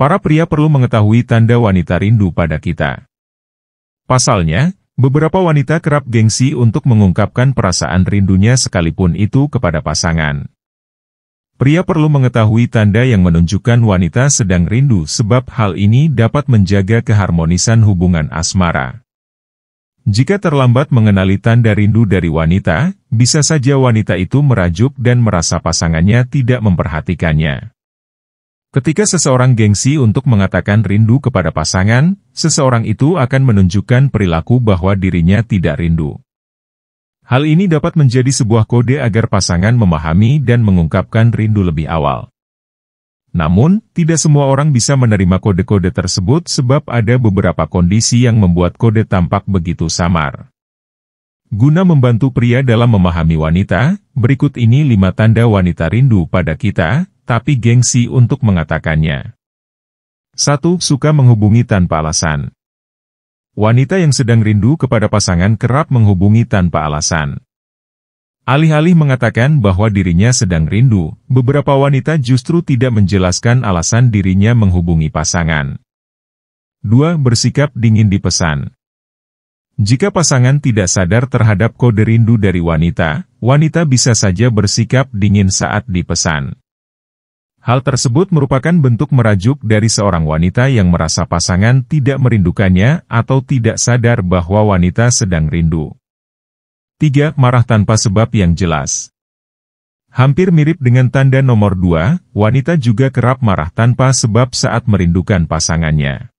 Para pria perlu mengetahui tanda wanita rindu pada kita. Pasalnya, beberapa wanita kerap gengsi untuk mengungkapkan perasaan rindunya sekalipun itu kepada pasangan. Pria perlu mengetahui tanda yang menunjukkan wanita sedang rindu sebab hal ini dapat menjaga keharmonisan hubungan asmara. Jika terlambat mengenali tanda rindu dari wanita, bisa saja wanita itu merajuk dan merasa pasangannya tidak memperhatikannya. Ketika seseorang gengsi untuk mengatakan rindu kepada pasangan, seseorang itu akan menunjukkan perilaku bahwa dirinya tidak rindu. Hal ini dapat menjadi sebuah kode agar pasangan memahami dan mengungkapkan rindu lebih awal. Namun, tidak semua orang bisa menerima kode-kode tersebut sebab ada beberapa kondisi yang membuat kode tampak begitu samar. Guna membantu pria dalam memahami wanita, berikut ini lima tanda wanita rindu pada kita, tapi gengsi untuk mengatakannya. Satu, suka menghubungi tanpa alasan. Wanita yang sedang rindu kepada pasangan kerap menghubungi tanpa alasan. Alih-alih mengatakan bahwa dirinya sedang rindu, beberapa wanita justru tidak menjelaskan alasan dirinya menghubungi pasangan. 2. Bersikap dingin di pesan. Jika pasangan tidak sadar terhadap kode rindu dari wanita, wanita bisa saja bersikap dingin saat dipesan. Hal tersebut merupakan bentuk merajuk dari seorang wanita yang merasa pasangan tidak merindukannya atau tidak sadar bahwa wanita sedang rindu. 3. Marah tanpa sebab yang jelas Hampir mirip dengan tanda nomor 2, wanita juga kerap marah tanpa sebab saat merindukan pasangannya.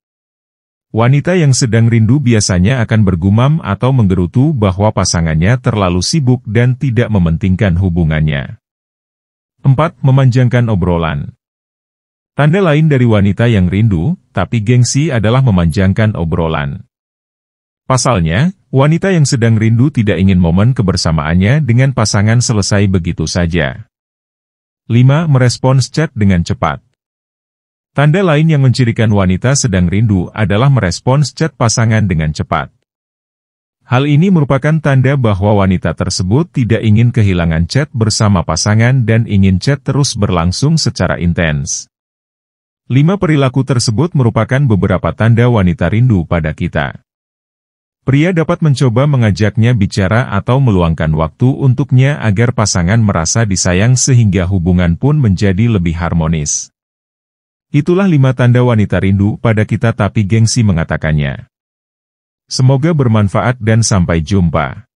Wanita yang sedang rindu biasanya akan bergumam atau menggerutu bahwa pasangannya terlalu sibuk dan tidak mementingkan hubungannya. 4. Memanjangkan obrolan Tanda lain dari wanita yang rindu, tapi gengsi adalah memanjangkan obrolan. Pasalnya, wanita yang sedang rindu tidak ingin momen kebersamaannya dengan pasangan selesai begitu saja. 5. Merespons chat dengan cepat Tanda lain yang mencirikan wanita sedang rindu adalah merespons chat pasangan dengan cepat. Hal ini merupakan tanda bahwa wanita tersebut tidak ingin kehilangan chat bersama pasangan dan ingin chat terus berlangsung secara intens. Lima perilaku tersebut merupakan beberapa tanda wanita rindu pada kita. Pria dapat mencoba mengajaknya bicara atau meluangkan waktu untuknya agar pasangan merasa disayang sehingga hubungan pun menjadi lebih harmonis. Itulah lima tanda wanita rindu pada kita tapi gengsi mengatakannya. Semoga bermanfaat dan sampai jumpa.